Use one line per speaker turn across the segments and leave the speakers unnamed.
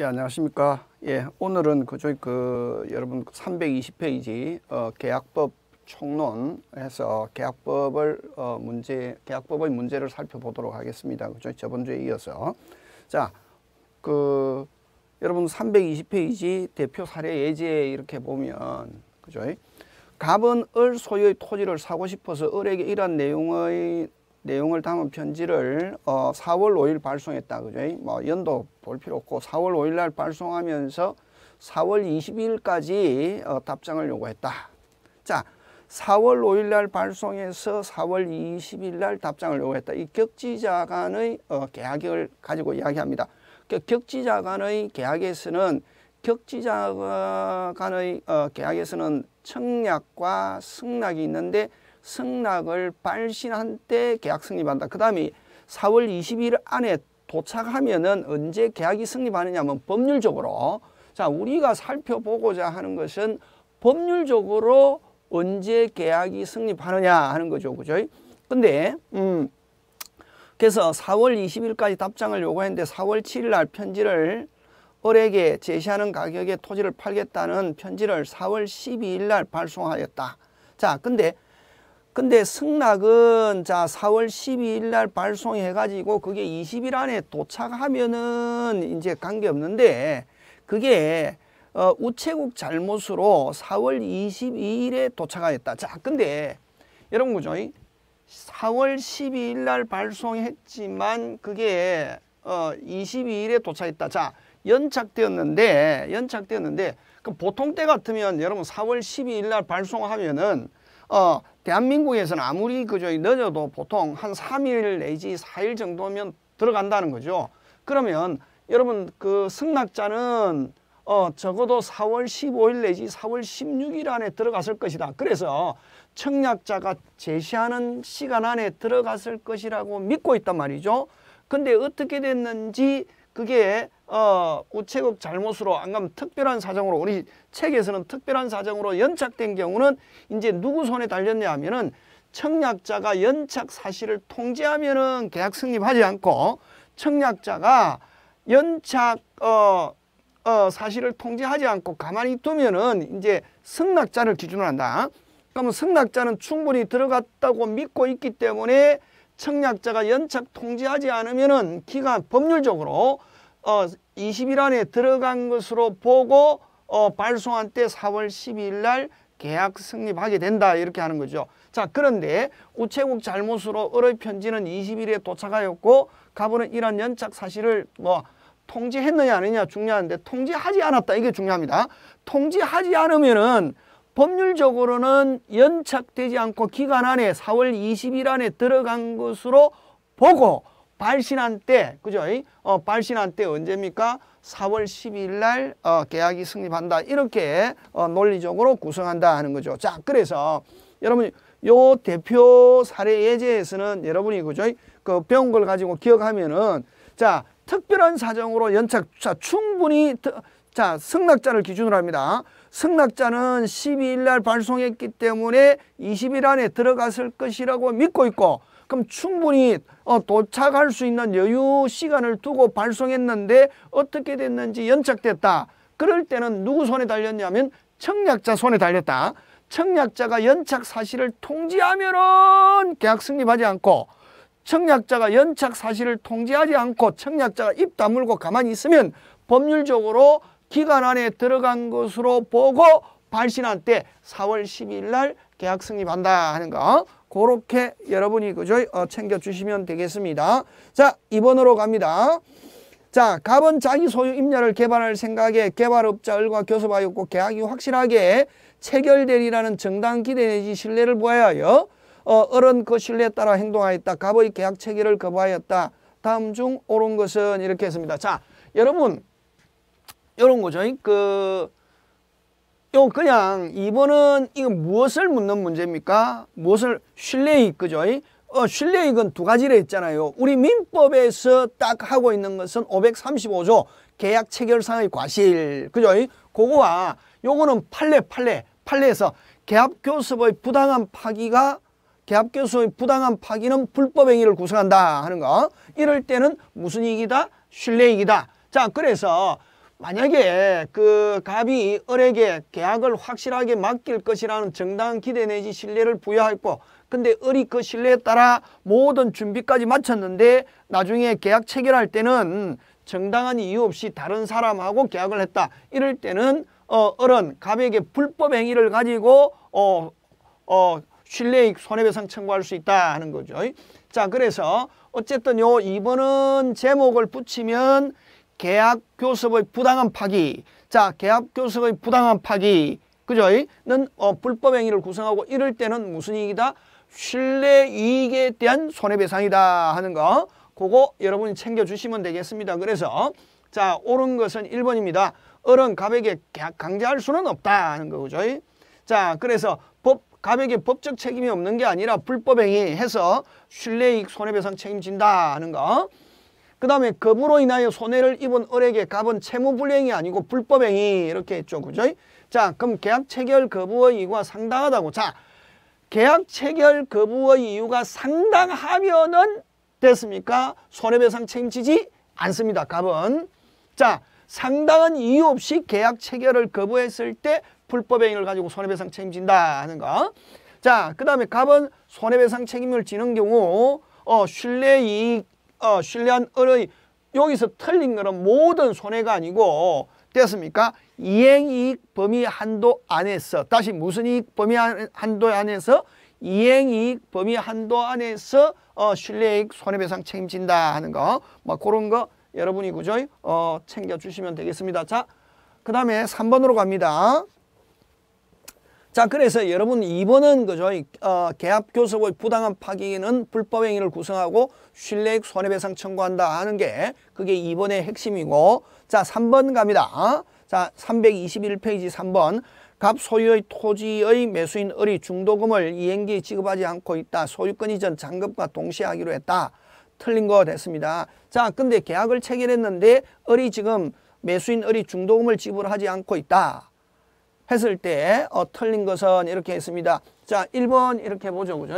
예, 안녕하십니까. 예, 오늘은 그저 희그 그 여러분 320페이지 그 어, 계약법 총론해서 계약법을 어, 문제 계약법의 문제를 살펴보도록 하겠습니다. 그죠? 저번 주에 이어서 자, 그 여러분 320페이지 대표 사례 예제 이렇게 보면 그죠? 갑은 을 소유의 토지를 사고 싶어서 을에게 이러한 내용의 내용을 담은 편지를 어 4월 5일 발송했다 그죠? 뭐 연도 볼 필요 없고 4월 5일 날 발송하면서 4월 22일까지 어 답장을 요구했다. 자, 4월 5일 날 발송해서 4월 20일 날 답장을 요구했다. 이 격지자 간의 어 계약을 가지고 이야기합니다. 그 격지자 간의 계약에서는 격지자 간의 어, 계약에서는 청약과 승낙이 있는데 승낙을 발신한 때 계약 승립한다그 다음에 4월 20일 안에 도착하면은 언제 계약이 승립하느냐 하면 법률적으로 자 우리가 살펴보고자 하는 것은 법률적으로 언제 계약이 승립하느냐 하는 거죠. 그죠? 근데 음 그래서 4월 20일까지 답장을 요구했는데 4월 7일 날 편지를 을에게 제시하는 가격에 토지를 팔겠다는 편지를 4월 12일 날 발송하였다. 자, 근데 근데 승낙은 자 4월 12일 날 발송해 가지고 그게 20일 안에 도착하면은 이제 관계없는데 그게 어, 우체국 잘못으로 4월 22일에 도착하였다. 자 근데 여러분 그죠? 4월 12일 날 발송했지만 그게 어, 22일에 도착했다. 자 연착되었는데 연착되었는데 그 보통 때 같으면 여러분 4월 12일 날 발송하면은 어 대한민국에서는 아무리 그저 늦어도 보통 한3일 내지 4일 정도면 들어간다는 거죠. 그러면 여러분 그 승낙자는 어 적어도 4월 15일 내지 4월 16일 안에 들어갔을 것이다. 그래서 청약자가 제시하는 시간 안에 들어갔을 것이라고 믿고 있단 말이죠. 근데 어떻게 됐는지 그게 어, 우체국 잘못으로 안 가면 특별한 사정으로 우리 책에서는 특별한 사정으로 연착된 경우는 이제 누구 손에 달렸냐 하면은 청약자가 연착 사실을 통지하면은 계약 승립하지 않고 청약자가 연착 어, 어, 사실을 통지하지 않고 가만히 두면은 이제 승낙자를 기준으로 한다. 그러면 승낙자는 충분히 들어갔다고 믿고 있기 때문에 청약자가 연착 통지하지 않으면은 기간 법률적으로 어, 20일 안에 들어간 것으로 보고 어, 발송한 때 4월 12일 날 계약 승립하게 된다 이렇게 하는 거죠. 자 그런데 우체국 잘못으로 의뢰 편지는 20일에 도착하였고 가보는 이런 연착 사실을 뭐 통지했느냐 아니냐 중요한데 통지하지 않았다 이게 중요합니다. 통지하지 않으면은 법률적으로는 연착되지 않고 기간 안에 4월 20일 안에 들어간 것으로 보고 발신한 때, 그죠? 어, 발신한 때 언제입니까? 4월 12일 날 어, 계약이 승립한다. 이렇게 어, 논리적으로 구성한다 하는 거죠. 자, 그래서 여러분 요 대표 사례 예제에서는 여러분이 그죠? 그 배운 걸 가지고 기억하면은 자, 특별한 사정으로 연착 자, 충분히 자, 승낙자를 기준으로 합니다. 승낙자는 12일 날 발송했기 때문에 20일 안에 들어갔을 것이라고 믿고 있고 그럼 충분히 어, 도착할 수 있는 여유 시간을 두고 발송했는데 어떻게 됐는지 연착됐다. 그럴 때는 누구 손에 달렸냐면 청약자 손에 달렸다. 청약자가 연착 사실을 통지하면은 계약 승립하지 않고 청약자가 연착 사실을 통지하지 않고 청약자가 입 다물고 가만히 있으면 법률적으로 기간 안에 들어간 것으로 보고 발신한 때 4월 12일 날 계약 승인한다 하는 거 그렇게 여러분이 그죠 어, 챙겨주시면 되겠습니다. 자 2번으로 갑니다. 자 갑은 자기 소유 임야를 개발할 생각에 개발업자들과 교섭하였고 계약이 확실하게 체결되리라는 정당 기대 내지 신뢰를 보하여 어, 어른 그 신뢰에 따라 행동하였다. 갑의 계약 체결을 거부하였다. 다음 중 옳은 것은 이렇게 했습니다. 자 여러분 이런 거죠. 그이 그냥 이번은이거 무엇을 묻는 문제입니까? 무엇을 신뢰익 그죠? 어, 신뢰익은 두 가지를 했잖아요. 우리 민법에서 딱 하고 있는 것은 535조 계약 체결상의 과실 그죠? 그거와 요거는 판례 판례 판례에서 계약교섭의 부당한 파기가 계약교섭의 부당한 파기는 불법행위를 구성한다 하는 거 이럴 때는 무슨 이익이다? 신뢰익이다. 자 그래서 만약에 그 갑이 을에게 계약을 확실하게 맡길 것이라는 정당한 기대 내지 신뢰를 부여했고 근데 을이 그 신뢰에 따라 모든 준비까지 마쳤는데 나중에 계약 체결할 때는 정당한 이유 없이 다른 사람하고 계약을 했다. 이럴 때는 어, 을은 갑에게 불법 행위를 가지고 어, 어, 신뢰익 손해배상 청구할 수 있다 하는 거죠. 자 그래서 어쨌든 요 2번은 제목을 붙이면 계약 교섭의 부당한 파기. 자, 계약 교섭의 부당한 파기. 그죠?는 어, 불법 행위를 구성하고 이럴 때는 무슨 이익이다? 신뢰 이익에 대한 손해배상이다 하는 거. 그거 여러분이 챙겨주시면 되겠습니다. 그래서 자, 옳은 것은 1번입니다. 어른 갑에게 강제할 수는 없다 하는 거죠. 자, 그래서 법 갑에게 법적 책임이 없는 게 아니라 불법 행위 해서 신뢰이익 손해배상 책임진다 하는 거. 그 다음에 급으로 인하여 손해를 입은 을에게 갑은 채무불행이 아니고 불법행위 이렇게 했죠. 그죠? 자 그럼 계약 체결 거부의 이유가 상당하다고. 자 계약 체결 거부의 이유가 상당하면은 됐습니까? 손해배상 책임지지 않습니다. 갑은. 자 상당한 이유 없이 계약 체결을 거부했을 때 불법행위를 가지고 손해배상 책임진다 하는 거. 자, 그 다음에 갑은 손해배상 책임을 지는 경우 어, 신뢰이익 어, 신뢰한 을의 여기서 틀린 거는 모든 손해가 아니고 됐습니까? 이행이익 범위 한도 안에서 다시 무슨 이익 범위 한도 안에서 이행이익 범위 한도 안에서 어, 신뢰이익 손해배상 책임진다 하는 거뭐 그런 거 여러분이 그죠? 어, 챙겨주시면 되겠습니다. 자, 그 다음에 삼번으로 갑니다. 자 그래서 여러분 2번은 그죠 어, 계약교섭의 부당한 파기는 불법행위를 구성하고 신뢰액 손해배상 청구한다 하는 게 그게 2번의 핵심이고 자 3번 갑니다 자 321페이지 3번 갑 소유의 토지의 매수인 을이 중도금을 이행기에 지급하지 않고 있다 소유권 이전 잔급과 동시에 하기로 했다 틀린 거 됐습니다 자 근데 계약을 체결했는데 을이 지금 매수인 을이 중도금을 지불하지 않고 있다 했을 때 어, 틀린 것은 이렇게 했습니다. 자, 1번 이렇게 보죠. 그죠?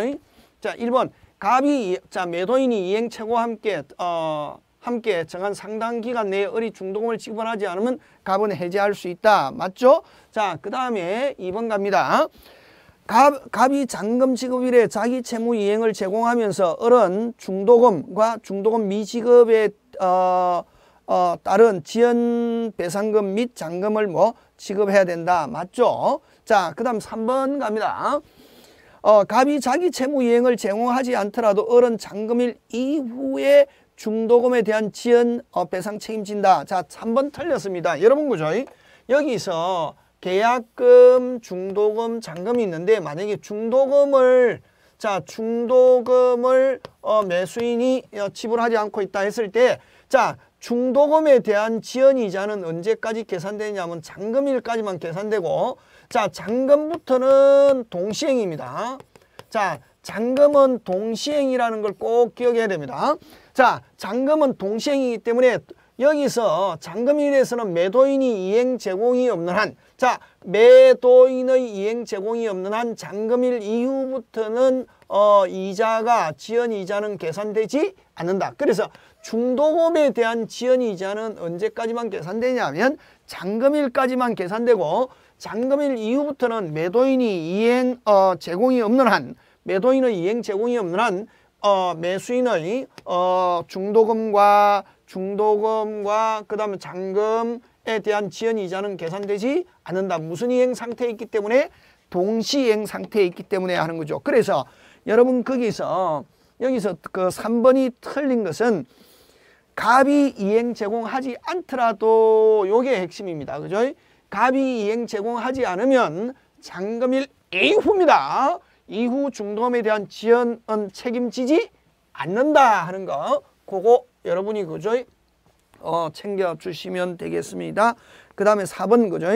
자, 1번 갑이 자, 매도인이 이행체고 함께 어 함께 정한 상당 기간 내에 을리 중도금을 지불하지 않으면 갑은 해제할 수 있다. 맞죠? 자, 그다음에 2번 갑니다. 갑, 갑이 잔금 지급일에 자기 채무 이행을 제공하면서 어른 중도금과 중도금 미지급의 어 어, 다른 지연 배상금 및 잔금을 뭐 지급해야 된다. 맞죠? 자, 그 다음 3번 갑니다. 어, 갑이 자기 채무 이행을 제공하지 않더라도 어른 잔금일 이후에 중도금에 대한 지연 어, 배상 책임진다. 자, 3번 틀렸습니다. 여러분 그죠? 여기서 계약금, 중도금, 잔금이 있는데 만약에 중도금을 자 중도금을 어, 매수인이 어, 지불하지 않고 있다 했을 때자 중도금에 대한 지연이자는 언제까지 계산되냐면 잔금일까지만 계산되고 자 잔금부터는 동시행입니다. 자 잔금은 동시행이라는 걸 꼭 기억해야 됩니다. 자 잔금은 동시행이기 때문에 여기서 잔금일에서는 매도인이 이행 제공이 없는 한 자 매도인의 이행 제공이 없는 한 잔금일 이후부터는 어 이자가 지연 이자는 계산되지 않는다. 그래서 중도금에 대한 지연이자는 언제까지만 계산되냐면 잔금일까지만 계산되고 잔금일 이후부터는 매도인이 이행 어, 제공이 없는 한 매도인의 이행 제공이 없는 한 어, 매수인의 어, 중도금과 중도금과 그 다음에 잔금에 대한 지연이자는 계산되지 않는다. 무슨 이행 상태에 있기 때문에 동시행 이 상태에 있기 때문에 하는 거죠. 그래서 여러분 거기서 여기서 그 3번이 틀린 것은 갑이 이행 제공하지 않더라도 요게 핵심입니다. 그죠? 갑이 이행 제공하지 않으면 잔금일 이후입니다. 이후 중도금에 대한 지연은 책임지지 않는다 하는 거 그거 여러분이 그죠? 어, 챙겨주시면 되겠습니다. 그 다음에 4번 그죠?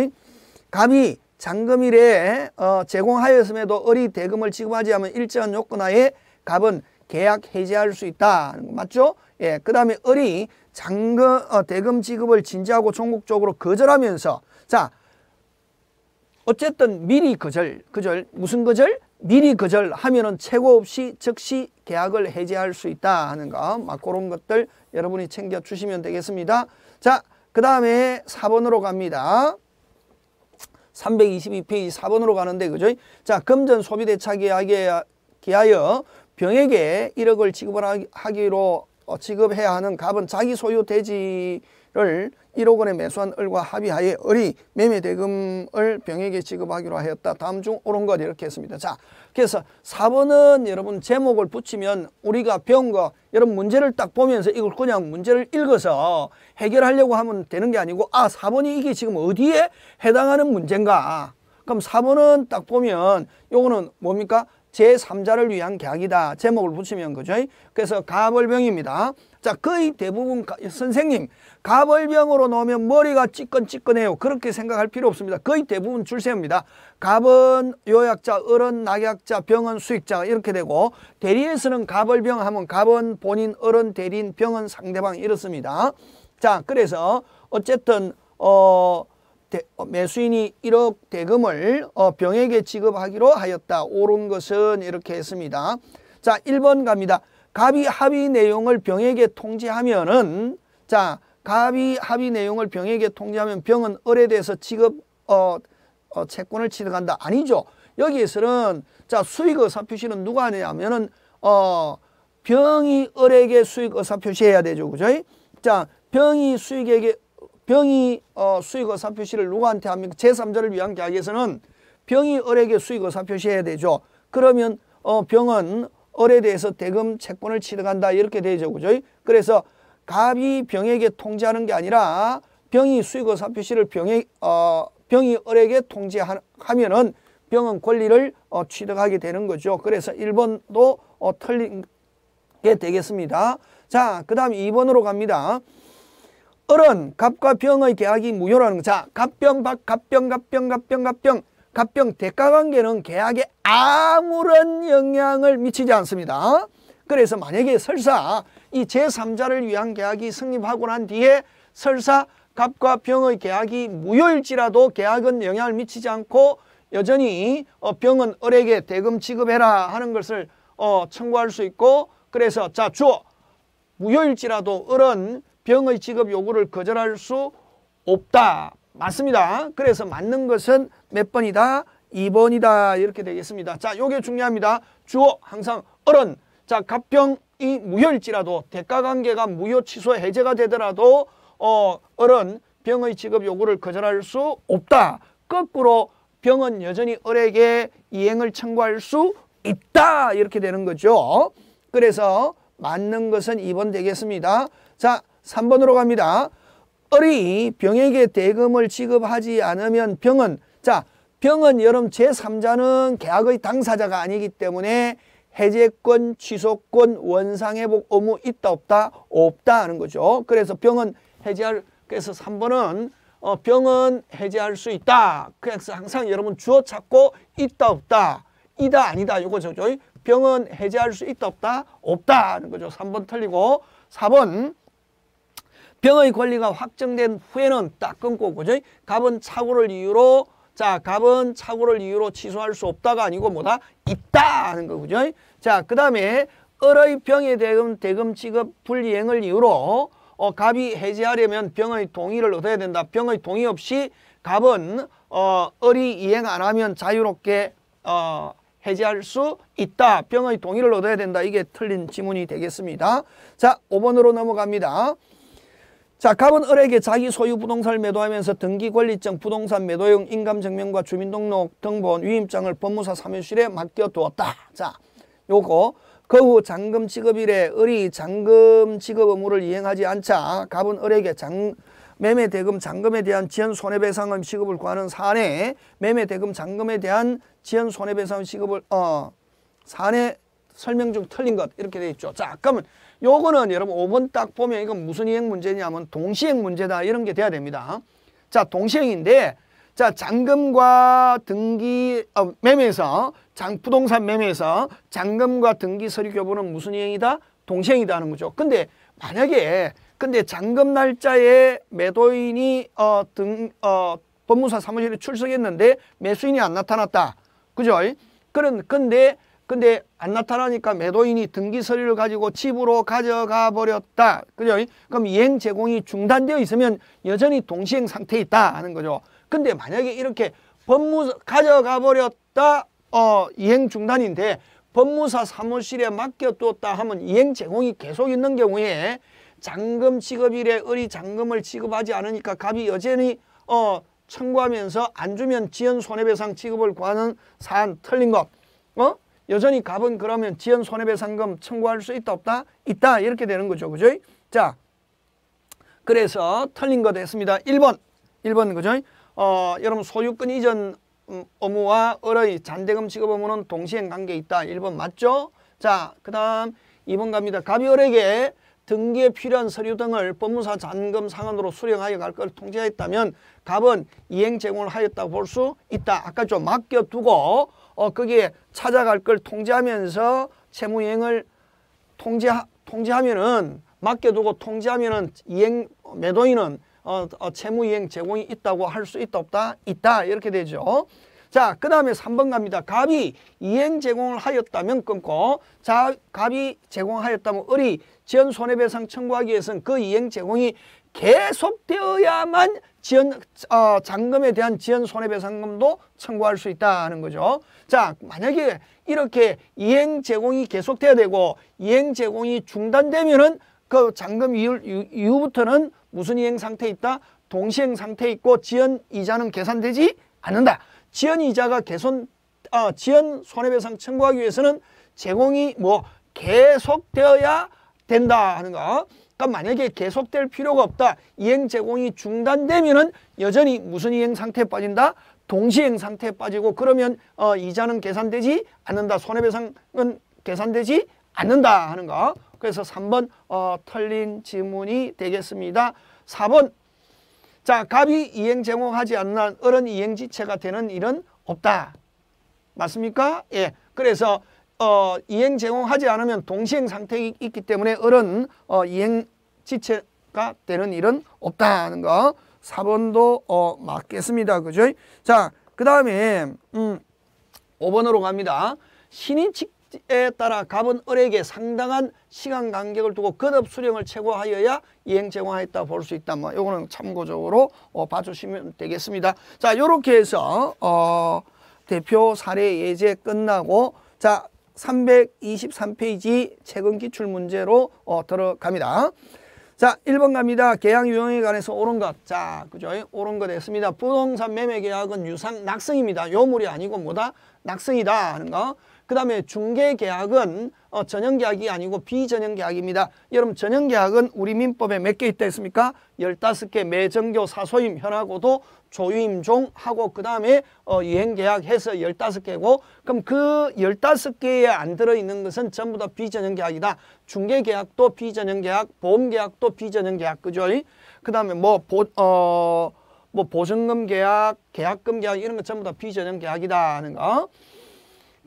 갑이 잔금일에 어, 제공하였음에도 어리 대금을 지급하지 않으면 일정한 요건하에 갑은 계약 해제할수 있다. 맞죠? 예, 그 다음에 을이 장금, 어, 대금 지급을 진지하고 종국적으로 거절하면서 자, 어쨌든 미리 거절, 거절, 무슨 거절? 미리 거절하면은 최고 없이 즉시 계약을 해지할 수 있다 하는 거, 막 그런 것들 여러분이 챙겨주시면 되겠습니다. 자, 그 다음에 4번으로 갑니다. 322페이지 4번으로 가는데, 그죠? 자, 금전 소비대차 계약에 기하여 병에게 1억을 지급을 하기로 어, 지급해야 하는 값은 자기 소유 대지를 1억 원에 매수한 을과 합의하에 을이 매매 대금을 병에게 지급하기로 하였다. 다음 중 옳은 것 이렇게 했습니다. 자, 그래서 4번은 여러분 제목을 붙이면 우리가 배운 거 여러분 문제를 딱 보면서 이걸 그냥 문제를 읽어서 해결하려고 하면 되는 게 아니고 아 4번이 이게 지금 어디에 해당하는 문제인가 그럼 4번은 딱 보면 요거는 뭡니까? 제3자를 위한 계약이다. 제목을 붙이면 그죠? 그래서 가벌병입니다. 자, 거의 대부분 가, 선생님 가벌병으로 놓으면 머리가 찌끈찌끈해요. 그렇게 생각할 필요 없습니다. 거의 대부분 줄세입니다. 갑은 요약자, 어른, 낙약자, 병은 수익자 이렇게 되고 대리에서는 가벌병 하면 갑은 본인, 어른, 대리인, 병은 상대방 이렇습니다. 자, 그래서 어쨌든 어 어, 매수인이 1억 대금을 어, 병에게 지급하기로 하였다. 옳은 것은 이렇게 했습니다. 자, 1번 갑니다. 갑이 합의 내용을 병에게 통지하면은 자, 갑이 합의 내용을 병에게 통지하면 병은 을에 대해서 지급 어, 어 채권을 취득한다. 아니죠. 여기에서는 자, 수익 의사 표시는 누가 하냐면은 어 병이 을에게 수익 의사 표시해야 되죠. 그죠? 자, 병이 수익에게 병이 어, 수익의사 표시를 누구한테 합니까? 제3자를 위한 계약에서는 병이 을에게 수익의사 표시해야 되죠. 그러면 어, 병은 을에 대해서 대금 채권을 취득한다 이렇게 되죠. 그죠? 그래서 갑이 병에게 통지하는 게 아니라 병이 수익의사 표시를 병이 어, 병이 을에게 통지하면은 병은 권리를 어, 취득하게 되는 거죠. 그래서 1번도 어, 틀린 게 되겠습니다. 자, 그 다음 2번으로 갑니다. 어른 갑과 병의 계약이 무효라는 거. 자, 갑병, 박, 갑병, 갑병, 갑병, 갑병, 갑병 대가 관계는 계약에 아무런 영향을 미치지 않습니다. 그래서 만약에 설사 이 제3자를 위한 계약이 성립하고 난 뒤에 설사 갑과 병의 계약이 무효일지라도 계약은 영향을 미치지 않고 여전히 어, 병은 을에게 대금 지급해라 하는 것을 어, 청구할 수 있고 그래서 자 주어 무효일지라도 을은 병의 지급 요구를 거절할 수 없다. 맞습니다. 그래서 맞는 것은 몇 번이다? 2번이다. 이렇게 되겠습니다. 자, 요게 중요합니다. 주어 항상 어른. 자, 갑병이 무효일지라도 대가관계가 무효 취소 해제가 되더라도 어, 어른 병의 지급 요구를 거절할 수 없다. 거꾸로 병은 여전히 을에게 이행을 청구할 수 있다. 이렇게 되는 거죠. 그래서 맞는 것은 2번 되겠습니다. 자, 3번으로 갑니다. 을이 병에게 대금을 지급하지 않으면 병은 자 병은 여러분 제3자는 계약의 당사자가 아니기 때문에 해제권, 취소권, 원상회복 의무 있다 없다? 없다 하는 거죠. 그래서 병은 해제할 그래서 3번은 어, 병은 해제할 수 있다. 그래서 항상 여러분 주어 찾고 있다 없다. 이다 아니다 이거죠 병은 해제할 수 있다 없다? 없다 하는 거죠. 3번 틀리고 4번 병의 권리가 확정된 후에는 딱 끊고 그죠? 갑은 착오를 이유로 자 갑은 착오를 이유로 취소할 수 없다가 아니고 뭐다 있다 하는 거 그죠? 자그 다음에 을의 병에 대금 대금 지급 불이행을 이유로 어, 갑이 해제하려면 병의 동의를 얻어야 된다. 병의 동의 없이 갑은 어, 을이 이행 안 하면 자유롭게 어, 해제할 수 있다. 병의 동의를 얻어야 된다. 이게 틀린 지문이 되겠습니다. 자, 오번으로 넘어갑니다. 자, 갑은 을에게 자기 소유 부동산을 매도하면서 등기권리증, 부동산 매도용 인감증명과 주민등록 등본 위임장을 법무사 사무실에 맡겨두었다. 자, 요거 거후 그 잔금 지급일에 을이 잔금 지급 의무를 이행하지 않자 갑은 을에게 장, 매매 대금 잔금에 대한 지연 손해배상금 시급을 구하는 사안에 매매 대금 잔금에 대한 지연 손해배상금 시급을 어 사안에 설명 중 틀린 것 이렇게 돼 있죠. 자, 그러면 요거는 여러분 5번 딱 보면 이건 무슨 이행 문제냐면 동시행 문제다 이런 게 돼야 됩니다. 자 동시행인데 자 잔금과 등기 어, 매매에서 장 부동산 매매에서 잔금과 등기 서류 교부는 무슨 이행이다? 동시행이다 하는 거죠. 근데 만약에 근데 잔금 날짜에 매도인이 어, 등, 어, 법무사 사무실에 출석했는데 매수인이 안 나타났다. 그죠? 그런 근데 근데 안 나타나니까 매도인이 등기 서류를 가지고 집으로 가져가 버렸다. 그죠? 그럼 이행 제공이 중단되어 있으면 여전히 동시행 상태에 있다 하는 거죠. 근데 만약에 이렇게 법무 가져가 버렸다 어 이행 중단인데 법무사 사무실에 맡겨두었다 하면 이행 제공이 계속 있는 경우에 잔금 지급일에 의리 잔금을 지급하지 않으니까 갑이 여전히 어 청구하면서 안 주면 지연 손해배상 지급을 구하는 사안 틀린 것. 어? 여전히 갑은 그러면 지연 손해배상금 청구할 수 있다 없다? 있다 이렇게 되는 거죠. 그죠? 자 그래서 틀린 거 됐습니다. 1번 1번 그죠? 어, 여러분 소유권 이전 음, 업무와 을의 잔대금 지급 업무는 동시행 관계 있다. 1번 맞죠? 자, 그 다음 2번 갑니다. 갑이 을에게 등기에 필요한 서류 등을 법무사 잔금 상환으로 수령하여 갈 걸통제했다면 갑은 이행 제공을 하였다고 볼 수 있다. 아까 좀 맡겨두고 어, 거기에 찾아갈 걸 통제하면서 채무이행을 통제, 통제하면은 맡겨두고 통제하면은 이행 매도인은 어, 어, 채무이행 제공이 있다고 할 수 있다 없다 있다 이렇게 되죠. 자, 그 다음에 3번 갑니다. 갑이 이행 제공을 하였다면 끊고, 자, 갑이 제공하였다면 을이 지연 손해배상 청구하기 위해서는 그 이행 제공이 계속되어야만 지연 어, 잔금에 대한 지연 손해배상금도 청구할 수 있다는 거죠. 자 만약에 이렇게 이행 제공이 계속돼야 되고 이행 제공이 중단되면은 그 잔금 이후 이후부터는 무슨 이행 상태 있다? 동시행 상태 있고 지연 이자는 계산되지 않는다. 지연 이자가 개선 어, 지연 손해배상 청구하기 위해서는 제공이 뭐 계속되어야 된다 하는 거. 그러니까 만약에 계속될 필요가 없다. 이행 제공이 중단되면은 여전히 무슨 이행 상태에 빠진다? 동시행 상태에 빠지고 그러면 어, 이자는 계산되지 않는다. 손해배상은 계산되지 않는다 하는 거. 그래서 3번 어, 틀린 지문이 되겠습니다. 4번 자 갑이 이행 제공하지 않는 한 어른 이행지체가 되는 일은 없다. 맞습니까? 예. 그래서 어, 이행 제공하지 않으면 동시행 상태이 있기 때문에 어른 어, 이행 지체가 되는 일은 없다는 거 4번도 어, 맞겠습니다. 그죠? 자, 그 다음에 음, 5번으로 갑니다. 신인 직에 따라 갑은 을에게 상당한 시간 간격을 두고 근업 수령을 최고하여야 이행 제공했였다볼 수 있다. 뭐 요거는 참고적으로 어, 봐주시면 되겠습니다. 자, 요렇게 해서 어, 대표 사례 예제 끝나고 자, 323페이지 최근 기출문제로 어, 들어갑니다. 자, 1번 갑니다. 계약 유형에 관해서 옳은 것. 자, 그죠? 옳은 것 됐습니다. 부동산 매매 계약은 유상 낙성입니다. 요물이 아니고 뭐다? 낙성이다 하는 거. 그 다음에 중개계약은 어, 전형계약이 아니고 비전형계약입니다. 여러분 전형계약은 우리 민법에 몇 개 있다 했습니까? 열다섯 개 매정교 사소임 현하고도 조임종 하고 그 다음에 어, 유행계약 해서 열다섯 개고 그럼 그 열다섯 개에안 들어있는 것은 전부 다 비전형계약이다. 중개계약도 비전형계약, 보험계약도 비전형계약 그죠? 그 다음에 뭐 보, 어, 뭐 보증금 계약, 계약금 계약 이런 거 전부 다 비전형 계약이다 하는 거.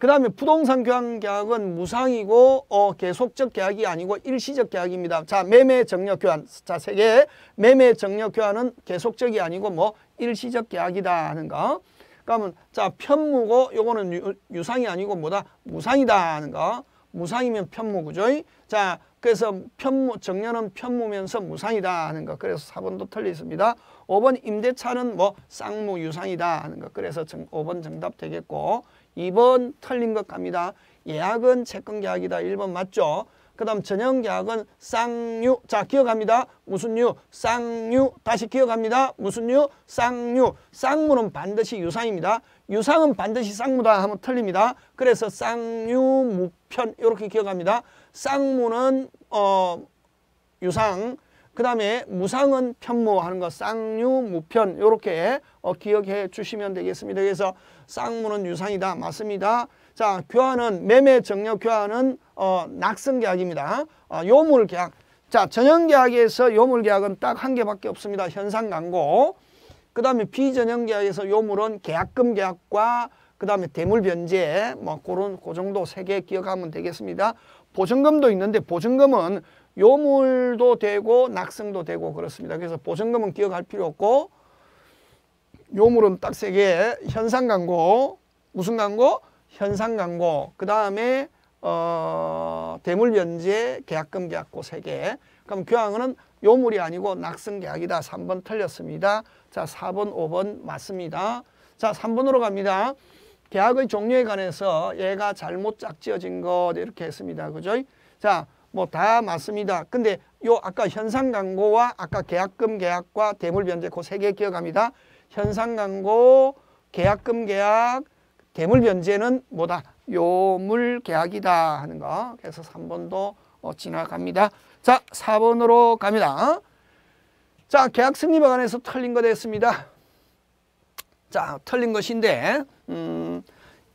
그 다음에 부동산 교환 계약은 무상이고 어, 계속적 계약이 아니고 일시적 계약입니다. 자 매매 정력 교환 자 세 개 매매 정력 교환은 계속적이 아니고 뭐 일시적 계약이다 하는 거. 그러면 자 편무고 요거는 유, 유상이 아니고 뭐다 무상이다 하는 거. 무상이면 편무 그죠? 자 그래서 편무 정년은 편무면서 무상이다 하는 거. 그래서 4번도 틀리습니다 5번 임대차는 뭐 쌍무 유상이다 하는 거. 그래서 정, 5번 정답 되겠고 2번 틀린 것 갑니다. 예약은 채권계약이다. 1번 맞죠? 그 다음 전형계약은 쌍유. 자 기억합니다. 무슨 유? 쌍유. 다시 기억합니다. 무슨 유? 쌍유. 쌍무는 반드시 유상입니다. 유상은 반드시 쌍무다 하면 틀립니다. 그래서 쌍유 무편 이렇게 기억합니다. 쌍무는 어 유상 그 다음에 무상은 편무하는 거 쌍유 무편 이렇게 어, 기억해 주시면 되겠습니다. 그래서 쌍무는 유상이다. 맞습니다. 자, 교환은 매매 정려 교환은 어, 낙선 계약입니다. 어, 요물 계약. 자, 전형 계약에서 요물 계약은 딱 한 개밖에 없습니다. 현상 광고. 그다음에 비전형 계약에서 요물은 계약금 계약과 그다음에 대물 변제 뭐 그런 그 정도 세 개 기억하면 되겠습니다. 보증금도 있는데 보증금은 요물도 되고 낙승도 되고 그렇습니다. 그래서 보증금은 기억할 필요 없고 요물은 딱 세 개. 현상 광고. 무슨 광고? 현상 광고. 그 다음에 어, 대물 변제 계약금 계약고 세 개. 그럼 교황은 요물이 아니고 낙승 계약이다. 3번 틀렸습니다. 자, 4번, 5번 맞습니다. 자, 3번으로 갑니다. 계약의 종류에 관해서 얘가 잘못 짝지어진 거 이렇게 했습니다. 그죠? 자, 뭐 다 맞습니다. 근데 요 아까 현상 광고와 아까 계약금 계약과 대물 변제 그세개 기억합니다. 현상 광고, 계약금 계약, 대물 변제는 뭐다? 요물 계약이다 하는 거. 그래서 3번도 어, 지나갑니다. 자, 4번으로 갑니다. 자, 계약 승리 방안에서 틀린 거 됐습니다. 자, 틀린 것인데 음,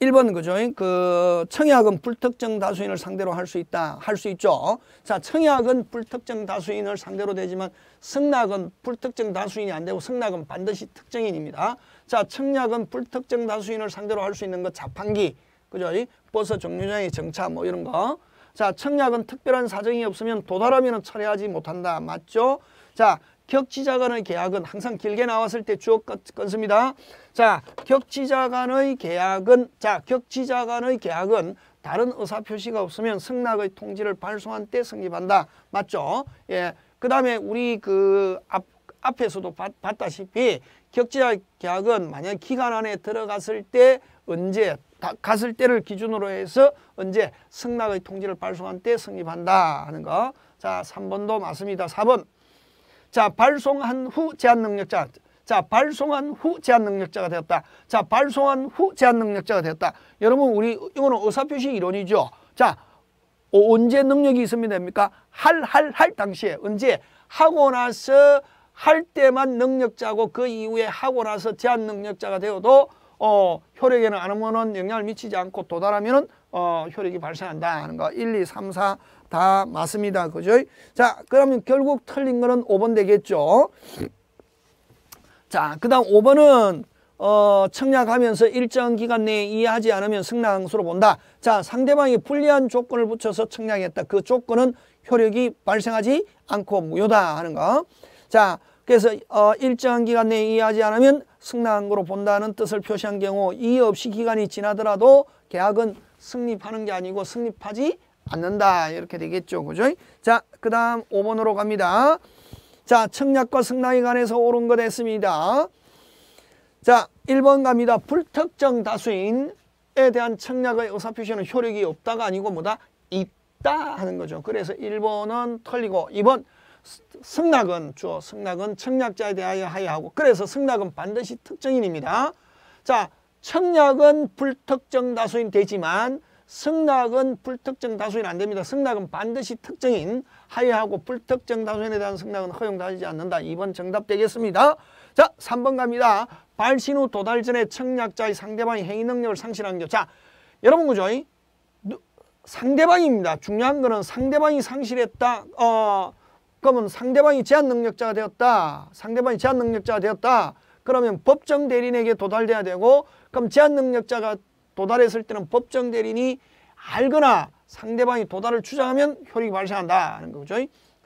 1번 그죠? 그 청약은 불특정 다수인을 상대로 할 수 있다. 할 수 있죠. 자, 청약은 불특정 다수인을 상대로 되지만 승낙은 불특정 다수인이 안 되고 승낙은 반드시 특정인입니다. 자, 청약은 불특정 다수인을 상대로 할 수 있는 거 자판기. 그죠? 버스 정류장의 정차 뭐 이런 거. 자, 청약은 특별한 사정이 없으면 도달하면 철회하지 못한다. 맞죠? 자, 격지자 간의 계약은 항상 길게 나왔을 때 주어 끊습니다. 자, 격지자 간의 계약은 자, 격지자 간의 계약은 다른 의사표시가 없으면 승낙의 통지를 발송한 때 성립한다. 맞죠? 예. 그다음에 우리 그 앞, 앞에서도 봤, 봤 다시피 격지자 계약은 만약 기간 안에 들어갔을 때 언제 다, 갔을 때를 기준으로 해서 언제 승낙의 통지를 발송한 때 성립한다 하는 거. 자, 삼번도 맞습니다. 사번 자, 발송한 후 제한 능력자. 자, 발송한 후 제한 능력자가 되었다. 자, 발송한 후 제한 능력자가 되었다. 여러분, 우리 이거는 의사표시 이론이죠. 자, 어, 언제 능력이 있으면 됩니까? 할, 할, 할 당시에. 언제? 하고 나서 할 때만 능력자고 그 이후에 하고 나서 제한 능력자가 되어도 어, 효력에는 아무런 영향을 미치지 않고 도달하면은 어, 효력이 발생한다 하는 거 1, 2, 3, 4 다 맞습니다. 그죠? 자, 그러면 결국 틀린 거는 5번 되겠죠. 자, 그다음 5번은 어, 청약하면서 일정 기간 내에 이해하지 않으면 승낙항수로 본다. 자, 상대방이 불리한 조건을 붙여서 청약했다. 그 조건은 효력이 발생하지 않고 무효다 하는 거. 자, 그래서 어, 일정 기간 내에 이해하지 않으면 승낙으로 본다는 뜻을 표시한 경우 이의 없이 기간이 지나더라도 계약은 승립하는 게 아니고 승립하지 않는다. 이렇게 되겠죠. 그죠? 자, 그 다음 5번으로 갑니다. 자, 청약과 승낙에 관해서 옳은 거 됐습니다. 자, 1번 갑니다. 불특정 다수인에 대한 청약의 의사표시는 효력이 없다가 아니고 뭐다? 있다 하는 거죠. 그래서 1번은 틀리고 2번 승낙은 주어 승낙은 청약자에 대하여 하여하고 그래서 승낙은 반드시 특정인입니다. 자, 청약은 불특정 다수인 되지만 승낙은 불특정 다수인 안 됩니다. 승낙은 반드시 특정인 하야하고 불특정 다수인에 대한 승낙은 허용되지 않는다. 2번 정답 되겠습니다. 자, 3번 갑니다. 발신 후 도달 전에 청약자의 상대방이 행위 능력을 상실한 경우. 자, 여러분 그죠? 상대방입니다. 중요한 거는 상대방이 상실했다. 어, 그러면 상대방이 제한 능력자가 되었다. 상대방이 제한 능력자가 되었다. 그러면 법정 대리인에게 도달돼야 되고 그럼 제한 능력자가 도달했을 때는 법정 대리인이 알거나 상대방이 도달을 주장하면 효력이 발생한다 는 거죠.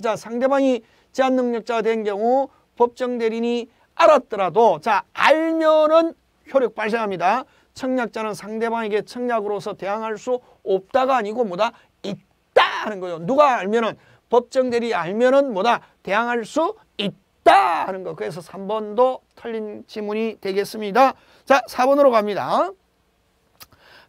자, 상대방이 제한 능력자가 된 경우 법정 대리인이 알았더라도 자, 알면은 효력 발생합니다. 청약자는 상대방에게 청약으로서 대항할 수 없다가 아니고 뭐다 있다 하는 거예요. 누가 알면은 법정 대리 알면은 뭐다 대항할 수 없다 하는 거. 그래서 3번도 틀린 지문이 되겠습니다. 자, 4번으로 갑니다.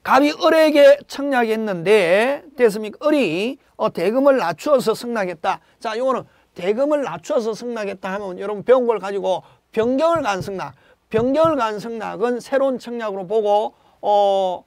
갑이 을에게 청약했는데 됐습니까? 을이 어, 대금을 낮추어서 승낙했다. 자, 이거는 대금을 낮추어서 승낙했다 하면 여러분 배운 걸 가지고 변경을 간 승낙. 변경을 간 승낙은 새로운 청약으로 보고 어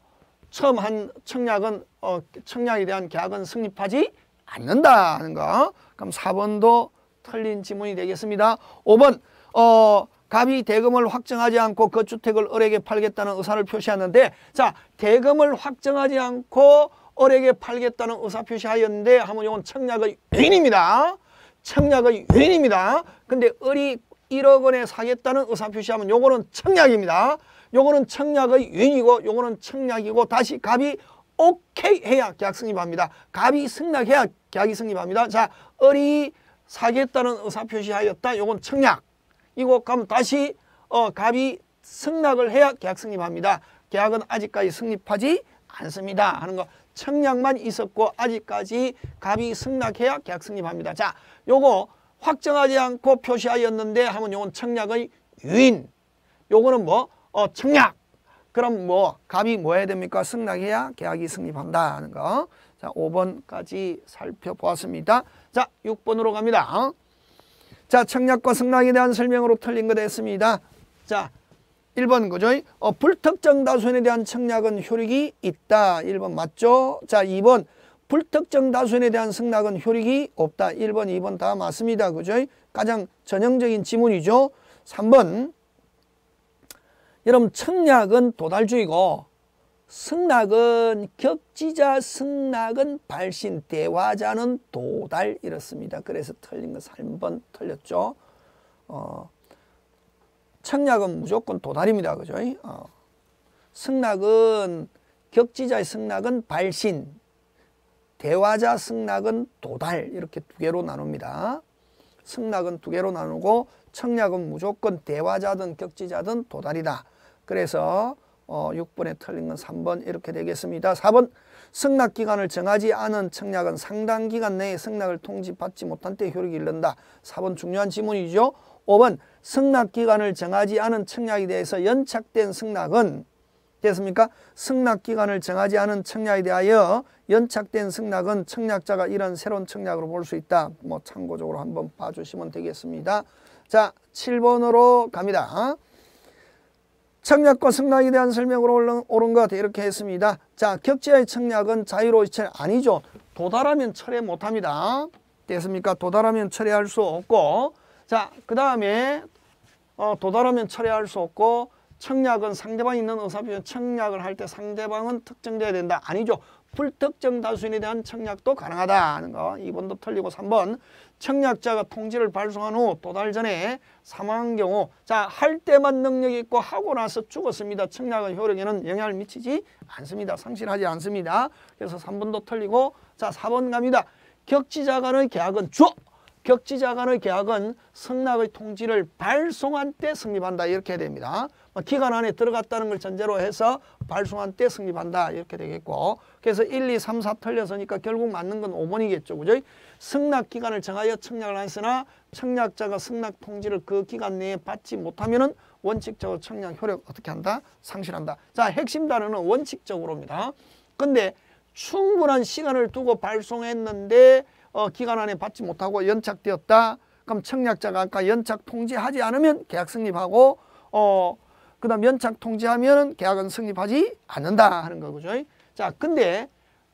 처음 한 청약은 어 청약에 대한 계약은 승립하지 않는다 하는 거. 그럼 4번도 틀린 지문이 되겠습니다. 5번 어 갑이 대금을 확정하지 않고 그 주택을 을에게 팔겠다는 의사를 표시하는데 자 대금을 확정하지 않고 을에게 팔겠다는 의사 표시하였는데 하면 이건 청약의 유인입니다. 청약의 유인입니다. 근데 을이 1억 원에 사겠다는 의사 표시하면 요거는 청약입니다. 요거는 청약의 유인이고 요거는 청약이고 다시 갑이 오케이 해야 계약 승인합니다 갑이 승낙해야 계약이 승인합니다 자, 을이 사겠다는 의사 표시하였다. 요건 청약. 이거 가면 다시 어, 갑이 승낙을 해야 계약 승립합니다. 계약은 아직까지 승립하지 않습니다. 하는 거 청약만 있었고 아직까지 갑이 승낙해야 계약 승립합니다. 자, 요거 확정하지 않고 표시하였는데 하면 요건 청약의 유인. 요거는 뭐? 어, 청약. 그럼 뭐 갑이 뭐 해야 됩니까? 승낙해야 계약이 승립한다 하는 거. 자, 5번까지 살펴보았습니다. 자, 6번으로 갑니다. 자, 청약과 승낙에 대한 설명으로 틀린 거 됐습니다. 자, 1번 그죠? 어, 불특정 다수인에 대한 청약은 효력이 있다. 1번 맞죠? 자, 2번 불특정 다수인에 대한 승낙은 효력이 없다. 1번, 2번 다 맞습니다. 그죠? 가장 전형적인 지문이죠. 3번 여러분 청약은 도달주의고 승낙은 격지자 승낙은 발신 대화자는 도달 이렇습니다. 그래서 틀린 거 3번 틀렸죠. 어, 청약은 무조건 도달입니다. 그죠? 어. 승낙은 격지자의 승낙은 발신, 대화자 승낙은 도달 이렇게 두 개로 나눕니다. 승낙은 두 개로 나누고 청약은 무조건 대화자든 격지자든 도달이다. 그래서 어, 6번에 틀린 건 3번 이렇게 되겠습니다. 4번 승낙 기간을 정하지 않은 청약은 상당 기간 내에 승낙을 통지받지 못한 때 효력이 잃는다 4번 중요한 지문이죠. 5번 승낙 기간을 정하지 않은 청약에 대해서 연착된 승낙은 됐습니까? 승낙 기간을 정하지 않은 청약에 대하여 연착된 승낙은 청약자가 이런 새로운 청약으로 볼 수 있다. 뭐 참고적으로 한번 봐주시면 되겠습니다. 자, 7번으로 갑니다. 청약과 승낙에 대한 설명으로 옳은 것 이렇게 했습니다. 자, 격제의 청약은 자유로 이철 아니죠. 도달하면 철회 못합니다. 됐습니까? 도달하면 철회할 수 없고 자, 그 다음에 어, 도달하면 철회할 수 없고 청약은 상대방이 있는 의사표현 청약을 할 때 상대방은 특정돼야 된다. 아니죠. 불특정 다수인에 대한 청약도 가능하다 는거 2번도 틀리고 3번 청약자가 통지를 발송한 후 도달 전에 사망한 경우 자 할 때만 능력이 있고 하고 나서 죽었습니다. 청약의 효력에는 영향을 미치지 않습니다. 상실하지 않습니다. 그래서 3번도 틀리고 자 4번 갑니다. 격지자 간의 계약은 주어 격지자 간의 계약은 승낙의 통지를 발송한 때승립한다 이렇게 됩니다. 뭐 기간 안에 들어갔다는 걸 전제로 해서 발송한 때 성립한다 이렇게 되겠고 그래서 1, 2, 3, 4 틀려서니까 결국 맞는 건 5번이겠죠. 그죠? 승낙 기간을 정하여 청약을 하였나 청약자가 승낙 통지를 그 기간 내에 받지 못하면 은 원칙적으로 청약 효력 어떻게 한다? 상실한다. 자 핵심 단어는 원칙적으로입니다. 근데 충분한 시간을 두고 발송했는데 어, 기간 안에 받지 못하고 연착되었다. 그럼 청약자가 아까 연착 통지하지 않으면 계약 성립하고 어, 그 다음 연착 통지하면 계약은 성립하지 않는다 하는 거죠. 자, 근데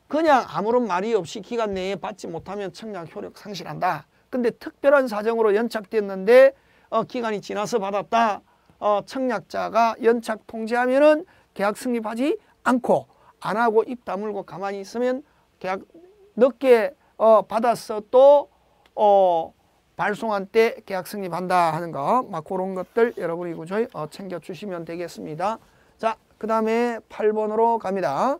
그냥 아무런 말이 없이 기간 내에 받지 못하면 청약 효력 상실한다. 근데 특별한 사정으로 연착됐는데 어, 기간이 지나서 받았다. 어, 청약자가 연착 통지하면은 계약 성립하지 않고 안 하고 입 다물고 가만히 있으면 계약 늦게 어, 받았어또 어, 발송한 때 계약 승립한다 하는 거, 막 그런 것들 여러분이 그저희 어, 챙겨 주시면 되겠습니다. 자, 그 다음에 8번으로 갑니다.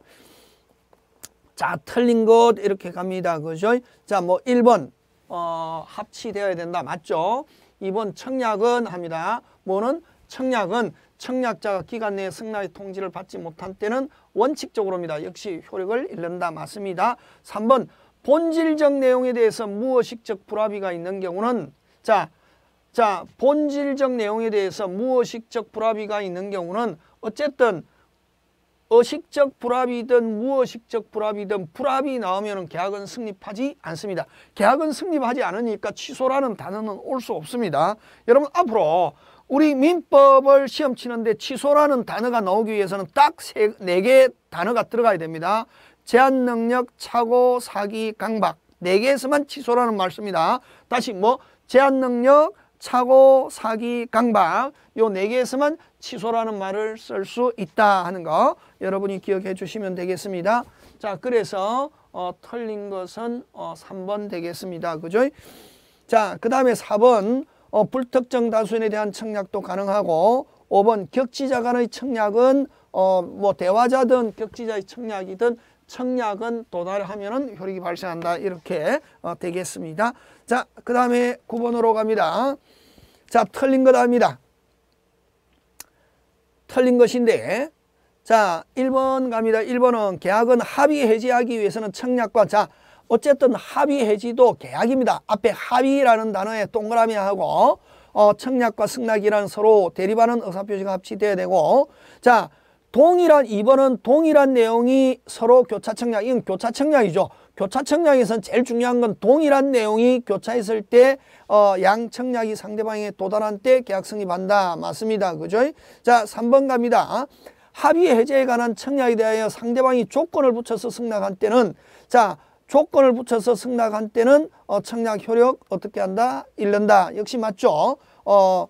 자, 틀린 것 이렇게 갑니다. 그죠? 자, 뭐 1번 어, 합치되어야 된다. 맞죠? 2번 청약은 합니다. 뭐는 청약은 청약자가 기간 내에 승낙의 통지를 받지 못한 때는 원칙적으로입니다. 역시 효력을 잃는다. 맞습니다. 3번 본질적 내용에 대해서 무의식적 불합의가 있는 경우는 자, 자 본질적 내용에 대해서 무의식적 불합의가 있는 경우는 어쨌든 의식적 불합이든 무의식적 불합이든 불합이 나오면 계약은 승립하지 않습니다. 계약은 승립하지 않으니까 취소라는 단어는 올 수 없습니다. 여러분 앞으로 우리 민법을 시험 치는데 취소라는 단어가 나오기 위해서는 딱네 개의 단어가 들어가야 됩니다. 제한 능력, 착오, 사기, 강박 네 개에서만 취소라는 말씀입니다. 다시 뭐 제한 능력, 착오, 사기, 강박 요 네 개에서만 취소라는 말을 쓸 수 있다 하는 거 여러분이 기억해 주시면 되겠습니다. 자, 그래서 어, 틀린 것은 어, 3번 되겠습니다. 그죠? 자, 그 다음에 4번 어, 불특정 다수인에 대한 청약도 가능하고 5번 격지자 간의 청약은 어, 뭐 대화자든 격지자의 청약이든 청약은 도달하면은 효력이 발생한다. 이렇게 어, 되겠습니다. 자, 그 다음에 9번으로 갑니다. 자, 틀린 거답니다. 틀린 것인데 자, 1번 갑니다. 1번은 계약은 합의 해지하기 위해서는 청약과 자, 어쨌든 합의 해지도 계약입니다. 앞에 합의라는 단어에 동그라미하고 어, 청약과 승낙이라 서로 대립하는 의사표시가 합치되어야 되고 자, 동일한 이번은 동일한 내용이 서로 교차청량, 이건 교차청량이죠. 교차청량에선 제일 중요한 건 동일한 내용이 교차했을 때 어, 양청량이 상대방에 도달한 때 계약 성립한다. 맞습니다. 그죠? 자, 3번 갑니다. 합의 해제에 관한 청약에 대하여 상대방이 조건을 붙여서 승낙한 때는 자 조건을 붙여서 승낙한 때는 어, 청약 효력 어떻게 한다? 잃는다. 역시 맞죠? 어,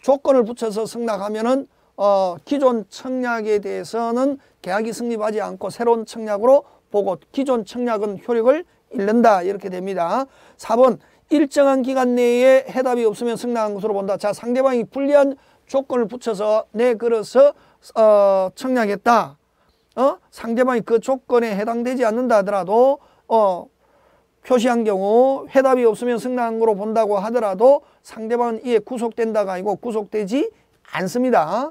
조건을 붙여서 승낙하면은 어, 기존 청약에 대해서는 계약이 성립하지 않고 새로운 청약으로 보고 기존 청약은 효력을 잃는다 이렇게 됩니다. 4번 일정한 기간 내에 해답이 없으면 승낙한 것으로 본다. 자 상대방이 불리한 조건을 붙여서 내걸어서 어, 청약했다. 어? 상대방이 그 조건에 해당되지 않는다 하더라도 어, 표시한 경우 해답이 없으면 승낙한 것으로 본다고 하더라도 상대방은 이에 구속된다가 아니고 구속되지 않습니다.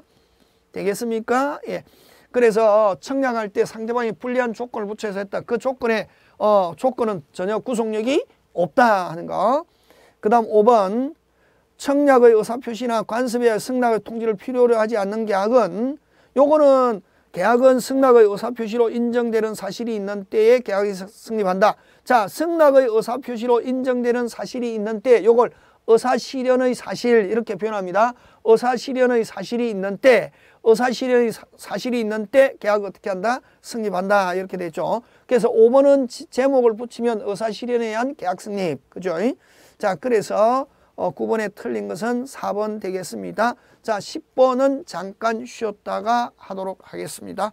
되겠습니까? 예. 그래서 청량할 때 상대방이 불리한 조건을 붙여서 했다. 그 조건에 어, 조건은 전혀 구속력이 없다 하는 거. 그 다음 5번 청약의 의사표시나 관습의 승낙의 통지를 필요로 하지 않는 계약은 요거는 계약은 승낙의 의사표시로 인정되는 사실이 있는 때에 계약이 승립한다. 자, 승낙의 의사표시로 인정되는 사실이 있는 때 요걸 의사실현의 사실 이렇게 표현합니다. 어사실현의 사실이 있는 때 어사실현의 사, 실이 있는 때 계약 어떻게 한다? 승립한다 이렇게 되죠. 그래서 5번은 제목을 붙이면 어사실현에 의한 계약 승립 그죠? 자 그래서 9번에 어, 틀린 것은 4번 되겠습니다. 자 10번은 잠깐 쉬었다가 하도록 하겠습니다.